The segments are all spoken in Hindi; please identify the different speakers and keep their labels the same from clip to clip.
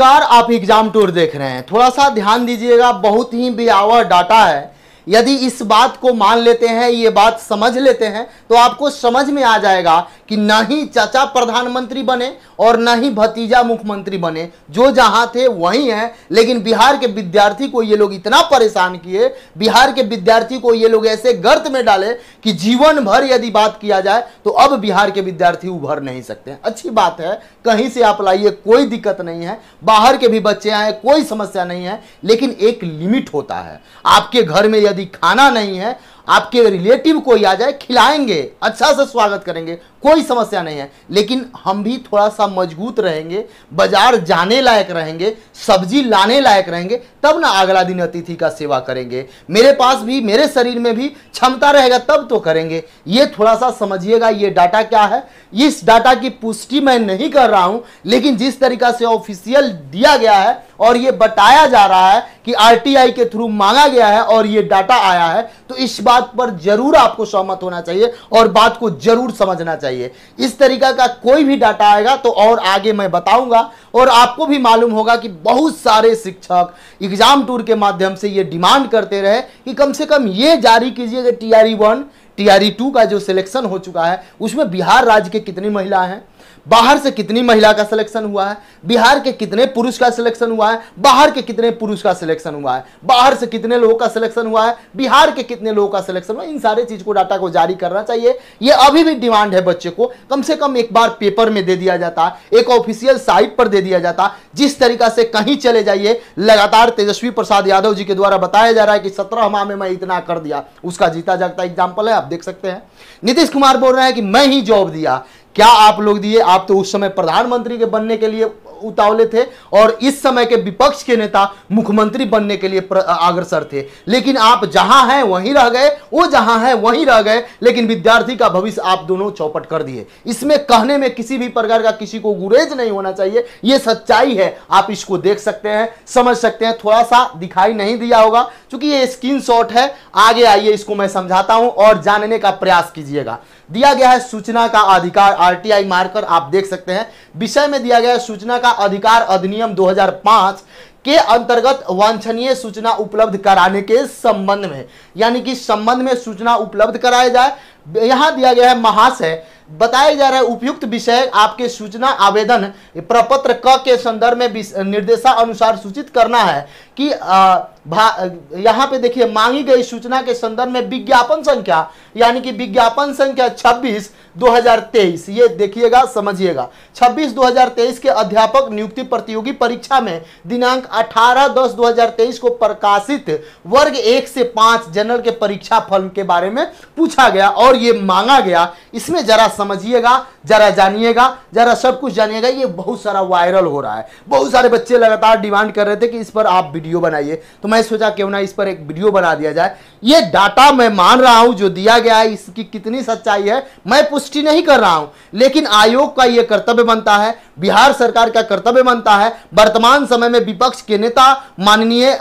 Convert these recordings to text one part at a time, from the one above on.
Speaker 1: नमस्कार आप एग्जाम टूर देख रहे हैं थोड़ा सा ध्यान दीजिएगा बहुत ही बियावर डाटा है यदि इस बात को मान लेते हैं ये बात समझ लेते हैं तो आपको समझ में आ जाएगा कि न ही चाचा प्रधानमंत्री बने और न ही भतीजा मुख्यमंत्री बने जो जहां थे वहीं हैं लेकिन बिहार के विद्यार्थी को ये लोग इतना परेशान किए बिहार के विद्यार्थी को ये लोग ऐसे गर्त में डाले कि जीवन भर यदि बात किया जाए तो अब बिहार के विद्यार्थी उभर नहीं सकते अच्छी बात है कहीं से आप लाइए कोई दिक्कत नहीं है बाहर के भी बच्चे आए कोई समस्या नहीं है लेकिन एक लिमिट होता है आपके घर में यदि यदि खाना नहीं है आपके रिलेटिव कोई आ जाए खिलाएंगे अच्छा से स्वागत करेंगे कोई समस्या नहीं है लेकिन हम भी थोड़ा सा मजबूत रहेंगे बाजार जाने लायक रहेंगे सब्जी लाने लायक रहेंगे तब ना अगला दिन अतिथि का सेवा करेंगे मेरे पास भी मेरे शरीर में भी क्षमता रहेगा तब तो करेंगे ये थोड़ा सा समझिएगा ये डाटा क्या है इस डाटा की पुष्टि मैं नहीं कर रहा हूं लेकिन जिस तरीका से ऑफिशियल दिया गया है और ये बताया जा रहा है कि आरटीआई के थ्रू मांगा गया है और ये डाटा आया है तो इस बात पर जरूर आपको सहमत होना चाहिए और बात को जरूर समझना चाहिए इस तरीका का कोई भी डाटा आएगा तो और आगे मैं बताऊंगा और आपको भी मालूम होगा कि बहुत सारे शिक्षक एग्जाम टूर के माध्यम से ये डिमांड करते रहे कि कम से कम ये जारी कीजिए कि T R one T R two का जो सिलेक्शन हो चुका है उसमें बिहार राज्य के कितनी महिला हैं बाहर से कितनी महिला का सिलेक्शन हुआ है बिहार के कितने पुरुष का सिलेक्शन हुआ है बाहर के कितने पुरुष का सिलेक्शन हुआ है बाहर से कितने लोगों का सिलेक्शन हुआ है बिहार के कितने लोगों का सिलेक्शन हुआ इन सारे चीज को डाटा को जारी करना चाहिए यह अभी भी डिमांड है बच्चे को कम से कम एक बार पेपर में दे दिया जाता एक ऑफिशियल साइट पर दे दिया जाता जिस तरीका से कहीं चले जाइए लगातार तेजस्वी प्रसाद यादव जी के द्वारा बताया जा रहा है कि सत्रह माह में मैं इतना कर दिया उसका जीता जागता एग्जाम्पल है आप देख सकते हैं नीतीश कुमार बोल रहे हैं कि मैं ही जॉब दिया क्या आप लोग दिए आप तो उस समय प्रधानमंत्री के बनने के लिए उतावले थे और इस समय के विपक्ष के नेता मुख्यमंत्री बनने के लिए अग्रसर थे लेकिन आप जहां हैं वहीं रह गए वो जहां हैं वहीं रह गए लेकिन विद्यार्थी का भविष्य आप दोनों चौपट कर दिए इसमें कहने में किसी भी प्रकार का किसी को गुरेज नहीं होना चाहिए ये सच्चाई है आप इसको देख सकते हैं समझ सकते हैं थोड़ा सा दिखाई नहीं दिया होगा क्योंकि ये स्क्रीन है आगे आइए इसको मैं समझाता हूं और जानने का प्रयास कीजिएगा दिया गया है सूचना का अधिकार आरटीआई मार्कर आप देख सकते हैं विषय में दिया गया है सूचना का अधिकार अधिनियम 2005 के अंतर्गत वांछनीय सूचना उपलब्ध कराने के संबंध में यानी कि संबंध में सूचना उपलब्ध कराया जाए यहाँ दिया गया है महाशय बताया जा रहा है उपयुक्त विषय आपके सूचना आवेदन प्रपत्र क के संदर्भ में निर्देशानुसार सूचित करना है कि आ, यहाँ पे देखिए मांगी गई सूचना के संदर्भ में विज्ञापन संख्या यानी कि विज्ञापन संख्या 26 2023 ये देखिएगा समझिएगा 26 2023 के अध्यापक नियुक्ति प्रतियोगी परीक्षा में दिनांक 18 दस 2023 को प्रकाशित वर्ग एक से पांच जनरल के परीक्षा फल के बारे में पूछा गया और ये मांगा गया इसमें जरा समझिएगा जरा जानिएगा जरा सब कुछ जानिएगा ये बहुत सारा वायरल हो रहा है बहुत सारे बच्चे लगातार डिमांड कर रहे थे कि इस पर आप वीडियो बनाइए तो तो मैं सोचा क्यों ना इस पर एक वीडियो बना दिया जाए ये डाटा मैं मान रहा हूं जो दिया गया है इसकी कितनी सच्चाई है मैं पुष्टि नहीं कर रहा हूं लेकिन आयोग का यह कर्तव्य बनता है बिहार सरकार का कर्तव्य बनता है वर्तमान समय में विपक्ष के नेता माननीय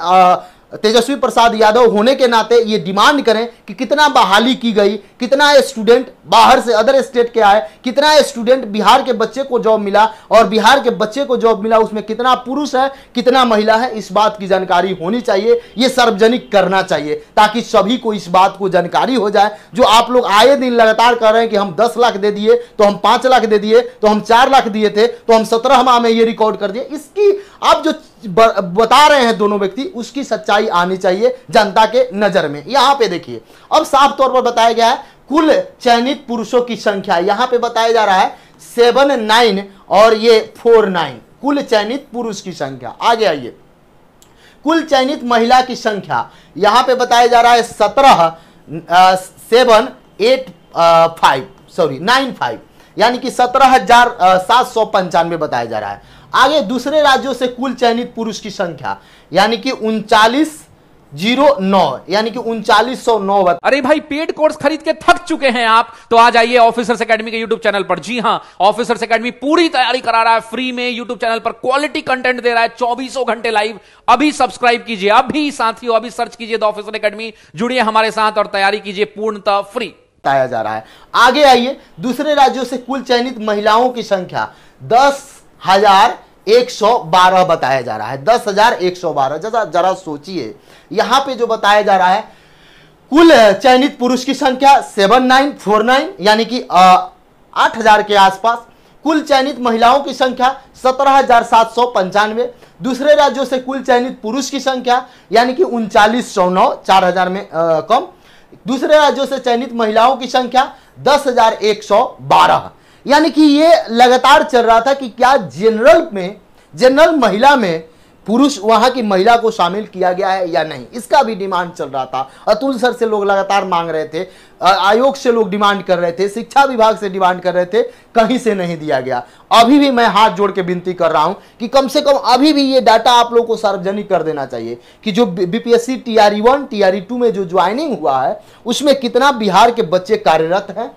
Speaker 1: तेजस्वी प्रसाद यादव होने के नाते ये डिमांड करें कि कितना बहाली की गई कितना स्टूडेंट बाहर से अदर स्टेट के आए कितना स्टूडेंट बिहार के बच्चे को जॉब मिला और बिहार के बच्चे को जॉब मिला उसमें कितना पुरुष है कितना महिला है इस बात की जानकारी होनी चाहिए ये सार्वजनिक करना चाहिए ताकि सभी को इस बात को जानकारी हो जाए जो आप लोग आए दिन लगातार कर रहे हैं कि हम दस लाख दे दिए तो हम पाँच लाख दे दिए तो हम चार लाख दिए थे तो हम सत्रह माह में ये रिकॉर्ड कर दिए इसकी आप जो बता रहे हैं दोनों व्यक्ति उसकी सच्चाई आनी चाहिए जनता के नज़र में यहां पे देखिए अब साफ तौर पर बताया गया है कुल चयनित पुरुषों की संख्या यहाँ पे बताया जा रहा है सेवन नाइन और ये फोर नाइन कुल चयनित पुरुष की संख्या आगे आइए कुल चयनित महिला की संख्या यहां पे बताया जा रहा है सत्रह seven eight five sorry nine five यानी कि सत्रह हजार सात सौ पंचानवे बताया जा रहा है आगे दूसरे राज्यों से कुल चयनित पुरुष की संख्या यानी कि उनचालीस जीरो नौ यानी कि उनचालीस सौ नौ अरे भाई पेड कोर्स खरीद के थक चुके हैं आप तो आ जाइए ऑफिसर्स एकेडमी के यूट्यूब चैनल पर जी हाँ ऑफिसर्स एकेडमी पूरी तैयारी करा रहा है फ्री में यूट्यूब चैनल पर क्वालिटी कंटेंट दे रहा है चौबीसों घंटे लाइव अभी सब्सक्राइब कीजिए अभी साथियों अभी सर्च कीजिए द ऑफिसर एकेडमी जुड़िए हमारे साथ और तैयारी कीजिए पूर्णतः फ्री ताया जा रहा है आगे आइए दूसरे राज्यों से कुल चयनित महिलाओं की संख्या दस हजार एक सौ बारह बताया जा रहा है दस हजार एक सौ बारह जरा जरा सोचिए यहाँ पे जो बताया जा रहा है कुल चयनित पुरुष की संख्या सेवन नाइन फोर नाइन यानी कि आठ हजार के आसपास कुल चयनित महिलाओं की संख्या सत्रह हजार सात सौ पंचानवे दूसरे राज्यों से कुल चयनित पुरुष की संख्या यानी कि उनचालीस सौ नौ चार हजार में आ, कम दूसरे राज्यों से चयनित महिलाओं की संख्या दस हजार एक सौ बारह यानी कि ये लगातार चल रहा था कि क्या जनरल में जनरल महिला में पुरुष वहां की महिला को शामिल किया गया है या नहीं इसका भी डिमांड चल रहा था अतुल सर से लोग लगातार मांग रहे थे आयोग से लोग डिमांड कर रहे थे शिक्षा विभाग से डिमांड कर रहे थे कहीं से नहीं दिया गया अभी भी मैं हाथ जोड़ के विनती कर रहा हूं कि कम से कम अभी भी ये डाटा आप लोगों को सार्वजनिक कर देना चाहिए कि जो BPSC TRE one TRE two में जो ज्वाइनिंग हुआ है उसमें कितना बिहार के बच्चे कार्यरत हैं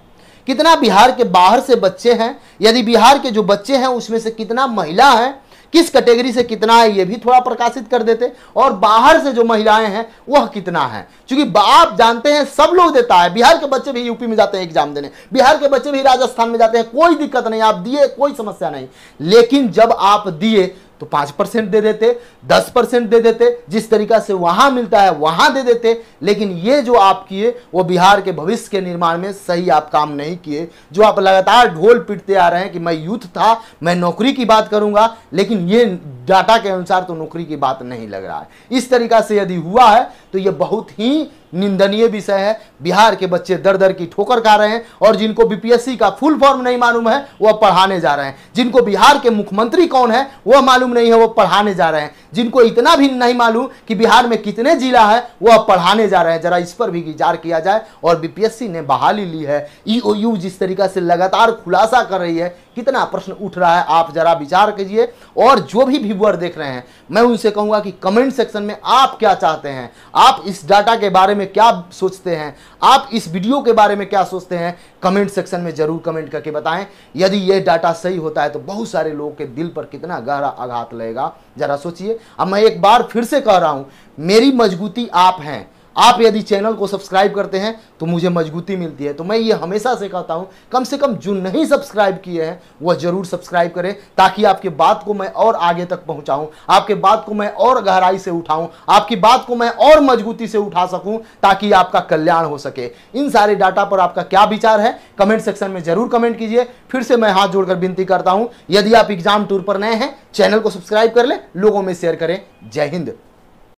Speaker 1: कितना बिहार के बाहर से बच्चे हैं यदि बिहार के जो बच्चे हैं उसमें से कितना महिला हैं किस कैटेगरी से कितना है ये भी थोड़ा प्रकाशित कर देते और बाहर से जो महिलाएं हैं वह कितना है क्योंकि आप जानते हैं सब लोग देता है बिहार के बच्चे भी यूपी में जाते हैं एग्जाम देने बिहार के बच्चे भी राजस्थान में जाते हैं कोई दिक्कत नहीं आप दिए कोई समस्या नहीं लेकिन जब आप दिए तो पाँच परसेंट दे देते दस परसेंट दे देते जिस तरीका से वहाँ मिलता है वहाँ दे देते लेकिन ये जो आप किए वो बिहार के भविष्य के निर्माण में सही आप काम नहीं किए जो आप लगातार ढोल पीटते आ रहे हैं कि मैं यूथ था मैं नौकरी की बात करूँगा लेकिन ये डाटा के अनुसार तो नौकरी की बात नहीं लग रहा है इस तरीका से यदि हुआ है तो ये बहुत ही निंदनीय विषय है बिहार के बच्चे दर दर की ठोकर खा रहे हैं और जिनको बीपीएससी का फुल फॉर्म नहीं मालूम है वह पढ़ाने जा रहे हैं जिनको बिहार के मुख्यमंत्री कौन है वह मालूम नहीं है वह पढ़ाने जा रहे हैं जिनको इतना भी नहीं मालूम कि बिहार में कितने जिला है वो अब पढ़ाने जा रहे हैं जरा इस पर भी विचार किया जाए और बीपीएससी ने बहाली ली है ईओयू जिस तरीका से लगातार खुलासा कर रही है कितना प्रश्न उठ रहा है आप जरा विचार कीजिए और जो भी व्यूअर देख रहे हैं मैं उनसे कहूँगा कि कमेंट सेक्शन में आप क्या चाहते हैं आप इस डाटा के बारे में क्या सोचते हैं आप इस वीडियो के बारे में क्या सोचते हैं कमेंट सेक्शन में ज़रूर कमेंट करके बताएं यदि यह डाटा सही होता है तो बहुत सारे लोगों के दिल पर कितना गहरा आघात लगेगा ज़रा सोचिए अब मैं एक बार फिर से कह रहा हूँ मेरी मजबूती आप हैं आप यदि चैनल को सब्सक्राइब करते हैं तो मुझे मजबूती मिलती है तो मैं ये हमेशा से कहता हूँ कम से कम जो नहीं सब्सक्राइब किए हैं वह जरूर सब्सक्राइब करें ताकि आपके बात को मैं और आगे तक पहुँचाऊँ आपके बात को मैं और गहराई से उठाऊँ आपकी बात को मैं और मजबूती से उठा सकूँ ताकि आपका कल्याण हो सके इन सारे डाटा पर आपका क्या विचार है कमेंट सेक्शन में जरूर कमेंट कीजिए फिर से मैं हाथ जोड़कर विनती करता हूँ यदि आप एग्जाम टूर पर नए हैं चैनल को सब्सक्राइब कर लें लोगों में शेयर करें जय हिंद